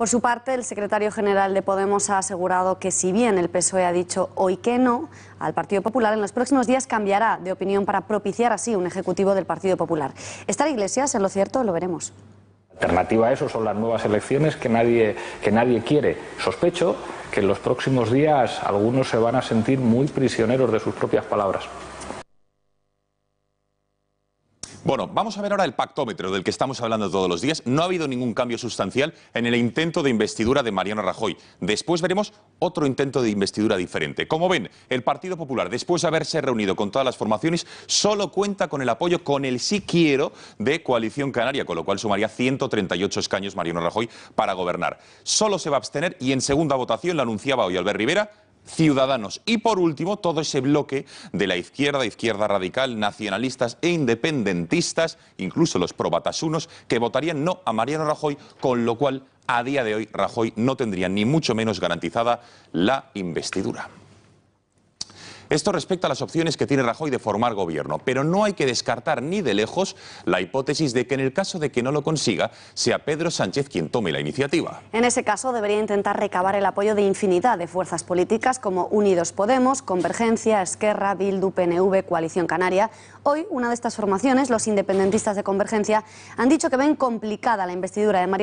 Por su parte, el secretario general de Podemos ha asegurado que si bien el PSOE ha dicho hoy que no, al Partido Popular en los próximos días cambiará de opinión para propiciar así un ejecutivo del Partido Popular. ¿Está Iglesias en lo cierto? Lo veremos. Alternativa a eso son las nuevas elecciones que que nadie quiere. Sospecho que en los próximos días algunos se van a sentir muy prisioneros de sus propias palabras. Bueno, vamos a ver ahora el pactómetro del que estamos hablando todos los días. No ha habido ningún cambio sustancial en el intento de investidura de Mariano Rajoy. Después veremos otro intento de investidura diferente. Como ven, el Partido Popular, después de haberse reunido con todas las formaciones, solo cuenta con el apoyo, con el sí quiero, de Coalición Canaria, con lo cual sumaría 138 escaños Mariano Rajoy para gobernar. Solo se va a abstener y en segunda votación lo anunciaba hoy Albert Rivera Ciudadanos. Y por último, todo ese bloque de la izquierda, izquierda radical, nacionalistas e independentistas, incluso los probatasunos, que votarían no a Mariano Rajoy, con lo cual a día de hoy Rajoy no tendría ni mucho menos garantizada la investidura. Esto respecta a las opciones que tiene Rajoy de formar gobierno, pero no hay que descartar ni de lejos la hipótesis de que en el caso de que no lo consiga, sea Pedro Sánchez quien tome la iniciativa. En ese caso debería intentar recabar el apoyo de infinidad de fuerzas políticas como Unidos Podemos, Convergencia, Esquerra, Bildu, PNV, Coalición Canaria. Hoy una de estas formaciones, los independentistas de Convergencia, han dicho que ven complicada la investidura de María